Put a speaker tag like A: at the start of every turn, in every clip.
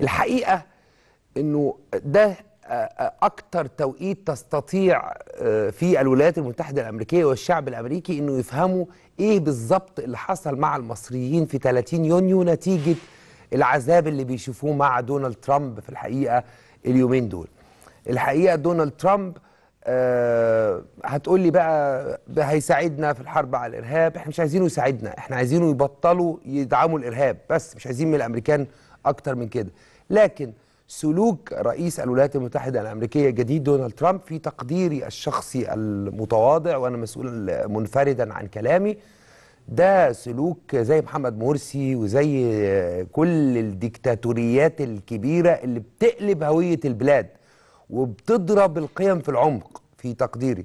A: الحقيقه انه ده آه، آه، اكتر توقيت تستطيع آه، في الولايات المتحده الامريكيه والشعب الامريكي انه يفهموا ايه بالظبط اللي حصل مع المصريين في 30 يونيو نتيجه العذاب اللي بيشوفوه مع دونالد ترامب في الحقيقه اليومين دول الحقيقه دونالد ترامب أه هتقول لي بقى هيساعدنا في الحرب على الارهاب احنا مش عايزينه يساعدنا احنا عايزينه يبطلوا يدعموا الارهاب بس مش عايزين من الامريكان اكتر من كده لكن سلوك رئيس الولايات المتحده الامريكيه الجديد دونالد ترامب في تقديري الشخصي المتواضع وانا مسؤول منفردا عن كلامي ده سلوك زي محمد مرسي وزي كل الديكتاتوريات الكبيره اللي بتقلب هويه البلاد وبتضرب القيم في العمق في تقديري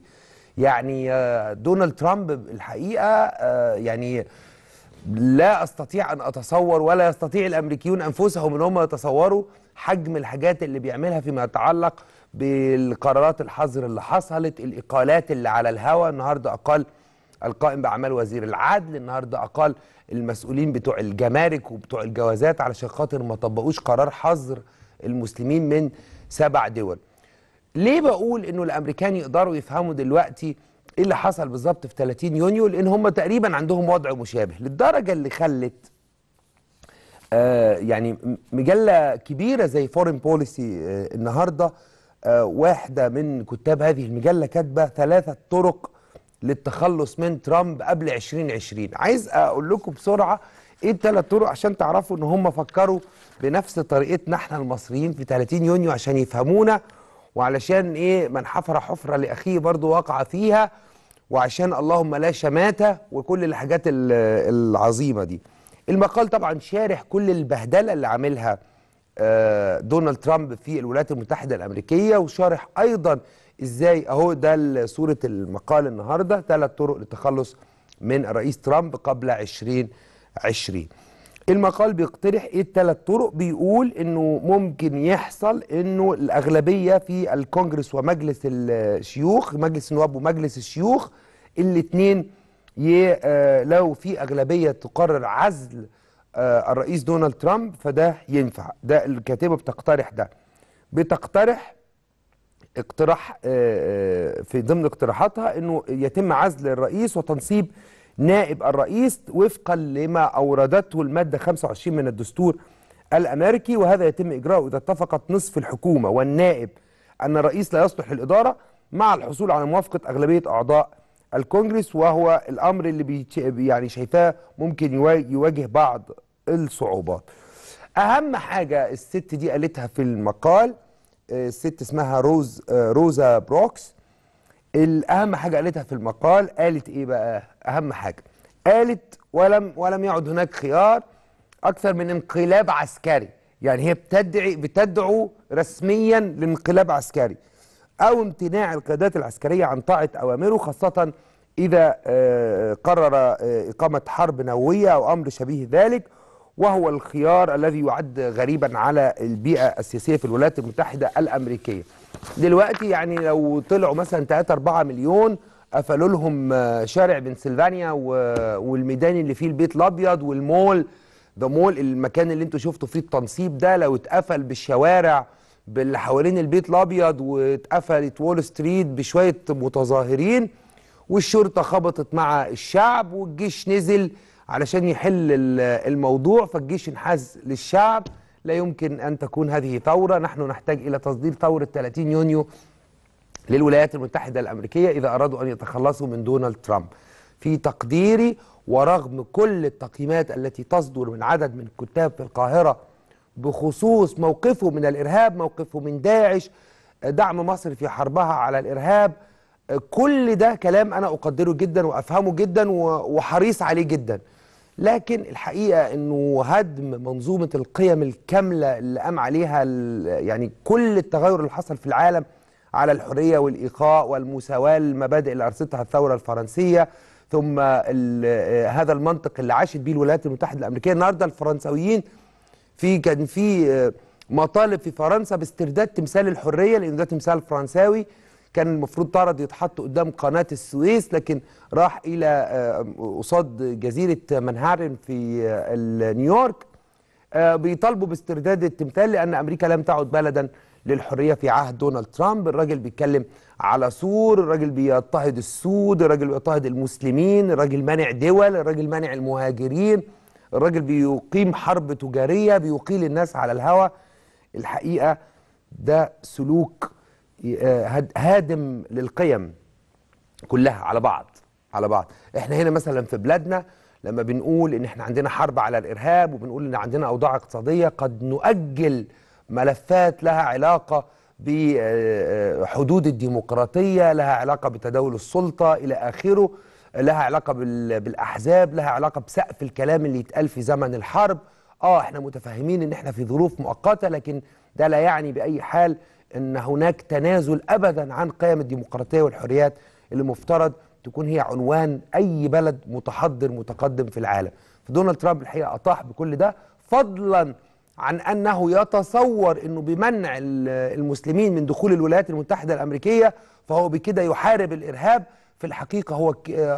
A: يعني آه، دونالد ترامب الحقيقه آه، يعني لا استطيع ان اتصور ولا يستطيع الامريكيون انفسهم ان هم يتصوروا حجم الحاجات اللي بيعملها فيما يتعلق بالقرارات الحظر اللي حصلت الاقالات اللي على الهوى النهارده اقال القائم باعمال وزير العدل النهارده اقال المسؤولين بتوع الجمارك وبتوع الجوازات علشان خاطر ما طبقوش قرار حظر المسلمين من سبع دول ليه بقول انه الامريكان يقدروا يفهموا دلوقتي ايه اللي حصل بالظبط في 30 يونيو لان هم تقريبا عندهم وضع مشابه للدرجه اللي خلت آه يعني مجله كبيره زي فورين بوليسي آه النهارده آه واحده من كتاب هذه المجله كاتبه ثلاثه طرق للتخلص من ترامب قبل 2020 عايز اقول لكم بسرعه ايه الثلاث طرق عشان تعرفوا ان هم فكروا بنفس طريقتنا احنا المصريين في 30 يونيو عشان يفهمونا وعلشان ايه من حفر حفره لاخيه برضو وقع فيها وعشان اللهم لا شماته وكل الحاجات العظيمه دي المقال طبعا شارح كل البهدله اللي عاملها آه، دونالد ترامب في الولايات المتحده الامريكيه وشارح ايضا ازاي اهو ده صوره المقال النهارده ثلاث طرق للتخلص من الرئيس ترامب قبل 2020 المقال بيقترح ايه الثلاث طرق بيقول انه ممكن يحصل انه الاغلبيه في الكونجرس ومجلس الشيوخ مجلس النواب ومجلس الشيوخ الاثنين آه، لو في اغلبيه تقرر عزل آه، الرئيس دونالد ترامب فده ينفع ده الكاتبه بتقترح ده بتقترح اقتراح آه، في ضمن اقتراحاتها انه يتم عزل الرئيس وتنصيب نائب الرئيس وفقا لما أوردته المادة 25 من الدستور الأمريكي وهذا يتم إجراءه إذا اتفقت نصف الحكومة والنائب أن الرئيس لا يصلح للإدارة مع الحصول على موافقة أغلبية أعضاء الكونجرس وهو الأمر اللي يعني شايفاه ممكن يواجه بعض الصعوبات أهم حاجة الست دي قالتها في المقال آه، الست اسمها روز آه، روزا بروكس اهم حاجه قالتها في المقال قالت ايه بقى اهم حاجه قالت ولم ولم يعد هناك خيار اكثر من انقلاب عسكري يعني هي بتدعي بتدعو رسميا لانقلاب عسكري او امتناع القيادات العسكريه عن طاعه اوامره خاصه اذا آه، قرر آه، اقامه حرب نوويه او امر شبيه ذلك وهو الخيار الذي يعد غريبا على البيئه السياسيه في الولايات المتحده الامريكيه دلوقتي يعني لو طلعوا مثلا 3 4 مليون قفلوا لهم آه، شارع بنسلفانيا والميدان اللي فيه البيت الابيض والمول ده مول المكان اللي انتوا شفتوا فيه التنصيب ده لو اتقفل بالشوارع باللي حوالين البيت الابيض واتقفلت وول ستريت بشويه متظاهرين والشرطه خبطت مع الشعب والجيش نزل علشان يحل الموضوع فالجيش انحاز للشعب لا يمكن أن تكون هذه ثورة نحن نحتاج إلى تصدير ثورة 30 يونيو للولايات المتحدة الأمريكية إذا أرادوا أن يتخلصوا من دونالد ترامب في تقديري ورغم كل التقييمات التي تصدر من عدد من الكتاب في القاهرة بخصوص موقفه من الإرهاب موقفه من داعش دعم مصر في حربها على الإرهاب كل ده كلام أنا أقدره جدا وأفهمه جدا وحريص عليه جدا لكن الحقيقه انه هدم منظومه القيم الكامله اللي قام عليها يعني كل التغير اللي حصل في العالم على الحريه والايقاع والمساواه المبادئ اللي ارسلتها الثوره الفرنسيه ثم هذا المنطق اللي عاشت بيه الولايات المتحده الامريكيه النهارده الفرنساويين في كان في آه، مطالب في فرنسا باسترداد تمثال الحريه لان ده تمثال فرنساوي كان المفروض تعرض يتحط قدام قناه السويس لكن راح الى آه، قصاد جزيره منهارن في آه، نيويورك آه، بيطالبوا باسترداد التمثال لان امريكا لم تعد بلدا للحريه في عهد دونالد ترامب الراجل بيتكلم على سور الراجل بيضطهد السود الراجل بيضطهد المسلمين الراجل مانع دول الراجل مانع المهاجرين الراجل بيقيم حرب تجاريه بيقيل الناس على الهوى الحقيقه ده سلوك آه، هادم للقيم كلها على بعض على بعض احنا هنا مثلا في بلادنا لما بنقول ان احنا عندنا حرب على الارهاب وبنقول ان عندنا اوضاع اقتصاديه قد نؤجل ملفات لها علاقه بحدود آه، آه، الديمقراطيه لها علاقه بتداول السلطه الى اخره لها علاقه بالاحزاب لها علاقه بسقف الكلام اللي يتقال في زمن الحرب اه احنا متفاهمين ان احنا في ظروف مؤقته لكن ده لا يعني باي حال ان هناك تنازل ابدا عن قيم الديمقراطيه والحريات اللي مفترض تكون هي عنوان اي بلد متحضر متقدم في العالم فدونالد ترامب الحقيقه اطاح بكل ده فضلا عن انه يتصور انه بمنع المسلمين من دخول الولايات المتحده الامريكيه فهو بكده يحارب الارهاب في الحقيقه هو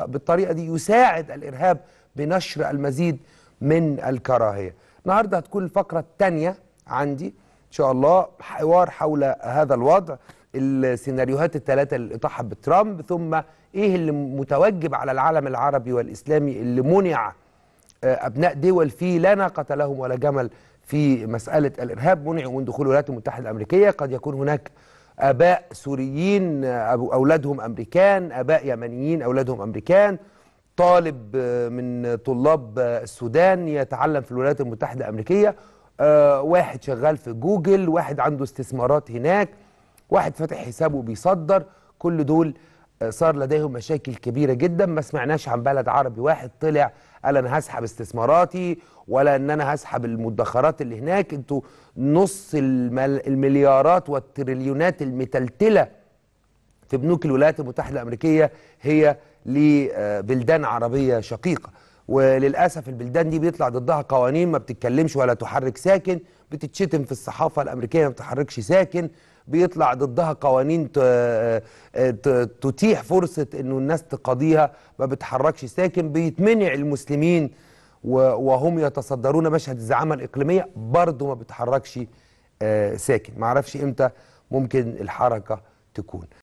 A: بالطريقه دي يساعد الارهاب بنشر المزيد من الكراهيه. النهارده هتكون الفقره الثانيه عندي ان شاء الله حوار حول هذا الوضع السيناريوهات الثلاثه اللي اطاحت بترامب ثم ايه اللي متوجب على العالم العربي والاسلامي اللي منع آه، ابناء دول فيه لا ناقه لهم ولا جمل في مساله الارهاب منعوا من دخول الولايات المتحده الامريكيه قد يكون هناك اباء سوريين آه، اولادهم امريكان اباء يمنيين اولادهم امريكان طالب آه، من طلاب السودان يتعلم في الولايات المتحده الامريكيه آه، واحد شغال في جوجل واحد عنده استثمارات هناك واحد فاتح حسابه بيصدر كل دول آه، صار لديهم مشاكل كبيره جدا ما سمعناش عن بلد عربي واحد طلع قال انا هسحب استثماراتي ولا ان انا هسحب المدخرات اللي هناك انتوا نص المليارات والتريليونات المتلتله في بنوك الولايات المتحده الامريكيه هي لبلدان عربيه شقيقه وللاسف البلدان دي بيطلع ضدها قوانين ما بتتكلمش ولا تحرك ساكن بتتشتم في الصحافه الامريكيه ما بتحركش ساكن بيطلع ضدها قوانين آه، تتيح فرصه انه الناس تقاضيها ما بتحركش ساكن بيتمنع المسلمين وهم يتصدرون مشهد الزعامه الاقليميه برضه ما بتحركش آه، ساكن ما اعرفش امتى ممكن الحركه تكون